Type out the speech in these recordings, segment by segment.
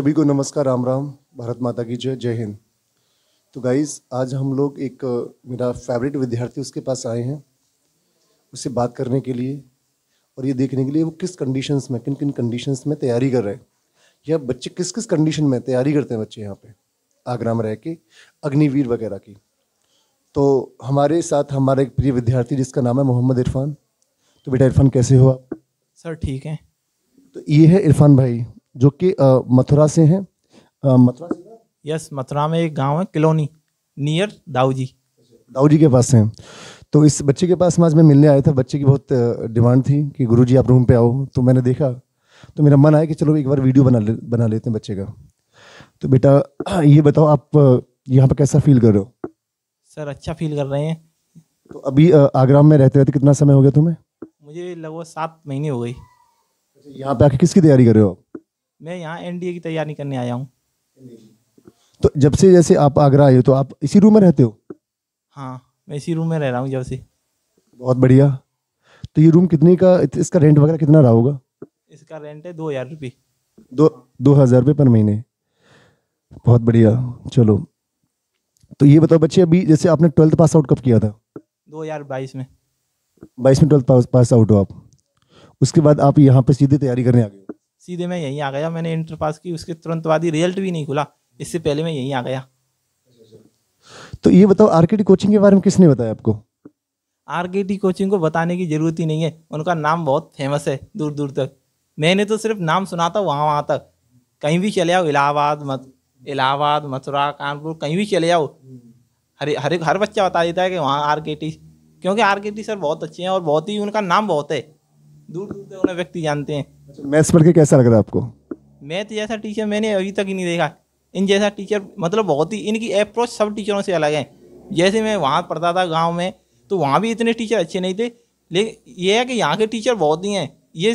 सभी को नमस्कार राम राम भारत माता की जय जय हिंद तो गाइज़ आज हम लोग एक मेरा फेवरेट विद्यार्थी उसके पास आए हैं उससे बात करने के लिए और ये देखने के लिए वो किस कंडीशंस में किन किन कंडीशंस में तैयारी कर रहे हैं या बच्चे किस किस कंडीशन में तैयारी करते हैं बच्चे यहाँ पे आगरा में रह के अग्निवीर वगैरह की तो हमारे साथ हमारा एक प्रिय विद्यार्थी जिसका नाम है मोहम्मद इरफान तो बेटा इरफान कैसे हो आप सर ठीक है तो ये है इरफान भाई जो कि मथुरा से हैं मथुरा से यस मथुरा में एक गांव है किलोनी नियर दाऊजी दाऊजी के पास हैं तो इस बच्चे के पास मैं आज मैं मिलने आया था बच्चे की बहुत डिमांड थी कि गुरुजी आप रूम पे आओ तो मैंने देखा तो मेरा मन आया कि चलो एक बार वीडियो बना ले, बना लेते हैं बच्चे का तो बेटा ये बताओ आप यहाँ पर कैसा फील कर रहे हो सर अच्छा फील कर रहे हैं तो अभी आगरा में रहते रहते कितना समय हो गया तुम्हें मुझे लगभग सात महीने हो गई अच्छा, यहाँ पे आके किसकी तैयारी कर रहे हो आप मैं यहाँ एनडीए की तैयारी करने आया हूँ तो जब से जैसे आप आगरा आए हो तो आप इसी रूम में रहते हो हाँ मैं इसी रूम में रह रहा हूँ जब से बहुत बढ़िया तो ये रूम कितने का इसका रेंट वगैरह कितना रहा होगा इसका रेंट है दो हज़ार रुपये दो दो हज़ार रुपये पर महीने बहुत बढ़िया चलो तो ये बताओ बच्चे अभी जैसे आपने ट्वेल्थ पास आउट कब किया था दो हज़ार बाईस में बाईस में ट्वेल्थ पास, पास आउट हो आप उसके बाद आप यहाँ पर सीधे तैयारी करने आ गए सीधे मैं यहीं आ गया मैंने इंटर पास की उसके तुरंत बाद ही रिजल्ट भी नहीं खुला इससे पहले मैं यहीं आ गया तो ये बताओ आरकेटी कोचिंग के बारे में किसने बताया आपको आरकेटी कोचिंग को बताने की ज़रूरत ही नहीं है उनका नाम बहुत फेमस है दूर दूर तक मैंने तो सिर्फ नाम सुना था वहाँ वहाँ तक कहीं भी चले आओ इलाहाबाद मत इलाहाबाद मथुरा कानपुर कहीं भी चले आओ हर हर हर बच्चा बता देता है कि वहाँ आर के टी क्योंकि आर के टी सर बहुत अच्छे हैं और बहुत ही उनका नाम बहुत है दूर दूर तक उन्हें व्यक्ति जानते हैं मैथ्स अच्छा, पढ़ के कैसा लग रहा है आपको मैथ जैसा टीचर मैंने अभी तक ही नहीं देखा इन जैसा टीचर मतलब बहुत ही इनकी अप्रोच सब टीचरों से अलग है जैसे मैं वहाँ पढ़ता था गाँव में तो वहाँ भी इतने टीचर अच्छे नहीं थे लेकिन ये है कि यहाँ के टीचर बहुत ही हैं ये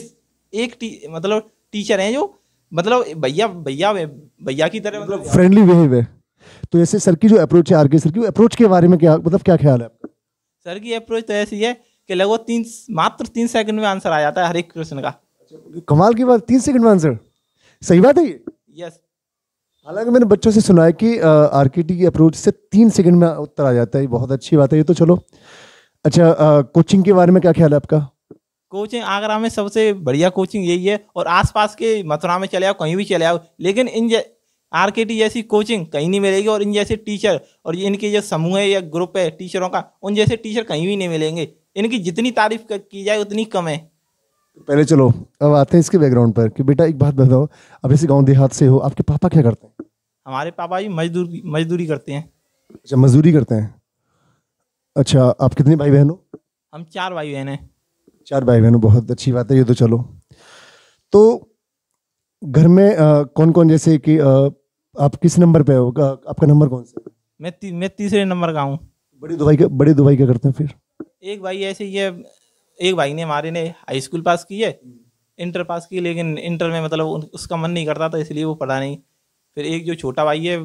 एक टी, मतलब टीचर हैं जो मतलब भैया भैया भैया की तरह मतलब फ्रेंडली मतलब बिहेव है तो ऐसे सर की जो अप्रोच है आर के सर की अप्रोच के बारे में क्या मतलब क्या ख्याल है सर की अप्रोच तो ऐसी है कि लगभग तीन मात्र तीन सेकंड में आंसर आ जाता है हर एक क्वेश्चन का कमाल की बात तीन सेकंड में आंसर सही बात है ये यस हालांकि मैंने बच्चों से सुना है कि आरकेटी की अप्रोच से तीन सेकंड में उत्तर आ जाता है बहुत अच्छी बात है ये तो चलो अच्छा आ, कोचिंग के बारे में क्या ख्याल है आपका कोचिंग आगरा में सबसे बढ़िया कोचिंग यही है और आसपास के मथुरा में चले आओ कहीं भी चले आओ लेकिन इन आर के टी जैसी कोचिंग कहीं नहीं मिलेगी और इन जैसे टीचर और इनके जो समूह है या ग्रुप है टीचरों का उन जैसे टीचर कहीं भी नहीं मिलेंगे इनकी जितनी तारीफ की जाए उतनी कम है पहले चलो अब आते हैं इसके बैकग्राउंड पर कि बेटा एक बात बताओ आप इसी गांव देहात से हो आपके पापा क्या करते हैं हमारे पापा भी मजदूर मजदूरी करते हैं अच्छा मजदूरी करते हैं अच्छा आप कितने भाई बहन हो हम चार भाई बहन हैं चार भाई बहन हो बहुत अच्छी बात है ये तो चलो तो घर में आ, कौन कौन जैसे कि आ, आप किस नंबर पे हो आपका नंबर कौन सा मैं ती, मैं तीसरे नंबर का हूँ बड़े दुबई का बड़े दुबई क्या करते हैं फिर एक भाई ऐसे ये एक भाई ने हमारे ने हाई स्कूल पास की है इंटर हम्म। पास की लेकिन इंटर में मतलब उसका मन नहीं करता था इसलिए वो पढ़ा नहीं फिर एक जो छोटा भाई है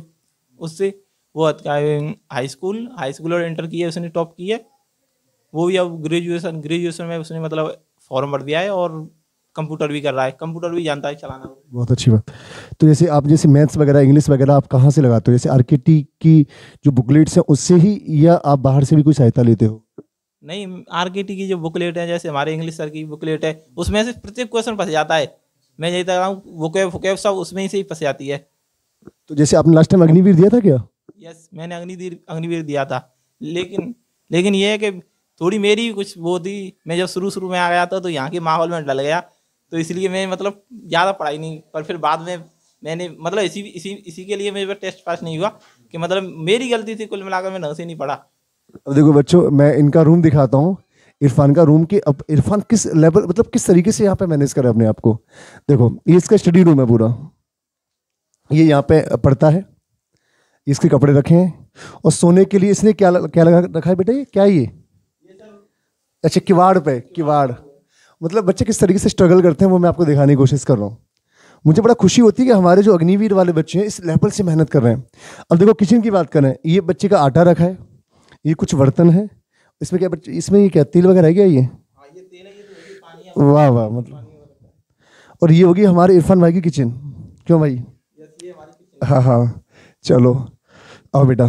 उससे वो हाई स्कूल हाई स्कूल और इंटर किया उसने टॉप किया वो भी अब ग्रेजुएशन ग्रेजुएशन में उसने मतलब फॉर्म भर दिया है और कंप्यूटर भी कर रहा है कंप्यूटर भी जानता है चलाना बहुत अच्छी बात तो जैसे आप जैसे मैथ्स वगैरह इंग्लिश वगैरह आप कहाँ से लगाते हो जैसे आर की जो बुकलेट्स हैं उससे ही या आप बाहर से भी कोई सहायता लेते हो नहीं आर की जो बुकलेट है जैसे हमारे इंग्लिश सर की बुकलेट है उसमें से प्रत्येक क्वेश्चन फंस जाता है मैं यही तो कह रहा हूँ वोकेब वोकेब सब उसमें ही से ही फंस जाती है तो जैसे आपने लास्ट टाइम अग्निवीर दिया था क्या यस मैंने अग्निवीर अग्निवीर दिया था लेकिन लेकिन ये है कि थोड़ी मेरी कुछ वो थी मैं जब शुरू शुरू में आ गया था तो यहाँ के माहौल में डल गया तो इसलिए मैं मतलब ज़्यादा पढ़ाई नहीं पर फिर बाद में मैंने मतलब इसी इसी इसी के लिए मेरे पर टेस्ट पास नहीं हुआ कि मतलब मेरी गलती थी कुल मिलाकर मैं ढंग से नहीं पढ़ा अब देखो बच्चों मैं इनका रूम दिखाता हूँ इरफान का रूम कि अब इरफान किस लेवल मतलब किस तरीके से यहाँ पे मैनेज करा अपने आप को देखो ये इसका स्टडी रूम है पूरा ये यहाँ पे पड़ता है इसके कपड़े रखे हैं और सोने के लिए इसने क्या क्या लगा रखा है बेटा ये क्या ये अच्छा किवाड़ पे किवाड़ मतलब बच्चे किस तरीके से स्ट्रगल करते हैं वो मैं आपको दिखाने की कोशिश कर रहा हूँ मुझे बड़ा खुशी होती है कि हमारे जो अग्निवीर वाले बच्चे हैं इस लेवल से मेहनत कर रहे हैं अब देखो किचन की बात करें ये बच्चे का आटा रखा है ये कुछ बर्तन है इसमें क्या इसमें ये क्या तिल वगैरह है क्या ये हाँ, तो वाह वाह मतलब और ये होगी हमारे इरफान भाई की किचन क्यों भाई हाँ हाँ चलो आओ बेटा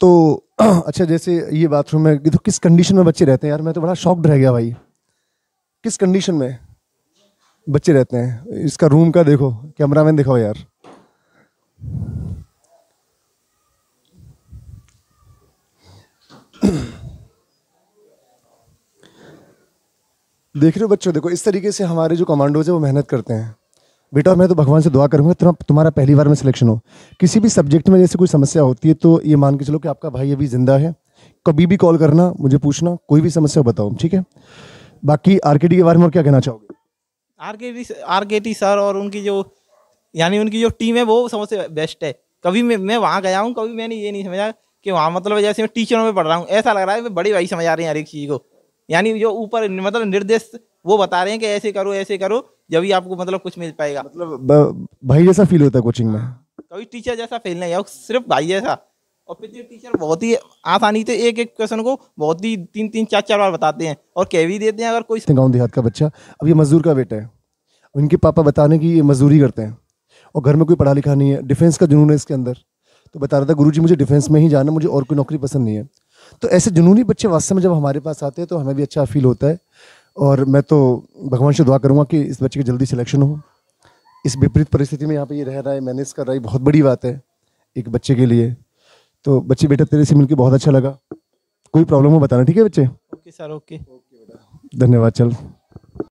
तो अच्छा जैसे ये बाथरूम है तो किस कंडीशन में बच्चे रहते हैं यार मैं तो बड़ा शॉक्ड रह गया भाई किस कंडीशन में बच्चे रहते हैं इसका रूम का देखो कैमरा मैन दिखाओ यार देख रहे हो बच्चों देखो इस तरीके से हमारे जो कमांडोज है वो मेहनत करते हैं बेटा मैं तो भगवान से दुआ करूंगा तुम तुम्हारा पहली बार में सिलेक्शन हो किसी भी सब्जेक्ट में जैसे कोई समस्या होती है तो ये मान के चलो कि आपका भाई अभी जिंदा है कभी भी कॉल करना मुझे पूछना कोई भी समस्या बताओ ठीक है बाकी आर के बारे में और क्या कहना चाहोगे आरकेटी आरकेटी सर और उनकी जो यानी उनकी जो टीम है वो सबसे बेस्ट है कभी मैं मैं वहाँ गया हूँ कभी मैंने ये नहीं समझा कि वहाँ मतलब जैसे मैं टीचरों में पढ़ रहा हूँ ऐसा लग रहा है बड़ी भाई समझा रहे हैं हर एक चीज़ को यानी जो ऊपर मतलब निर्देश वो बता रहे हैं कि ऐसे करो ऐसे करो जब ही आपको मतलब कुछ मिल पाएगा मतलब भाई जैसा फील होता है कोचिंग में कभी टीचर जैसा फील नहीं है सिर्फ भाई जैसा और फिर टीचर बहुत ही आसानी से एक एक क्वेश्चन को बहुत ही तीन तीन चार चार बार बताते हैं और कह भी देते हैं अगर कोई गाँव देहात का बच्चा अब ये मजदूर का बेटा है उनके पापा बताने की ये मजदूरी करते हैं और घर में कोई पढ़ा लिखा नहीं है डिफेंस का जुनून है इसके अंदर तो बता रहा था गुरुजी मुझे डिफेंस में ही जाना मुझे और कोई नौकरी पसंद नहीं है तो ऐसे जुनूनी बच्चे वास्तव में जब हमारे पास आते हैं तो हमें भी अच्छा फील होता है और मैं तो भगवान से दुआ करूँगा कि इस बच्चे की जल्दी सिलेक्शन हो इस विपरीत परिस्थिति में यहाँ पर ये रह रहा है मैनेज कर रहा है बहुत बड़ी बात है एक बच्चे के लिए तो बच्चे बेटा तेरे से मिलकर बहुत अच्छा लगा कोई प्रॉब्लम हो बताना ठीक है बच्चे ओके सर ओके धन्यवाद चल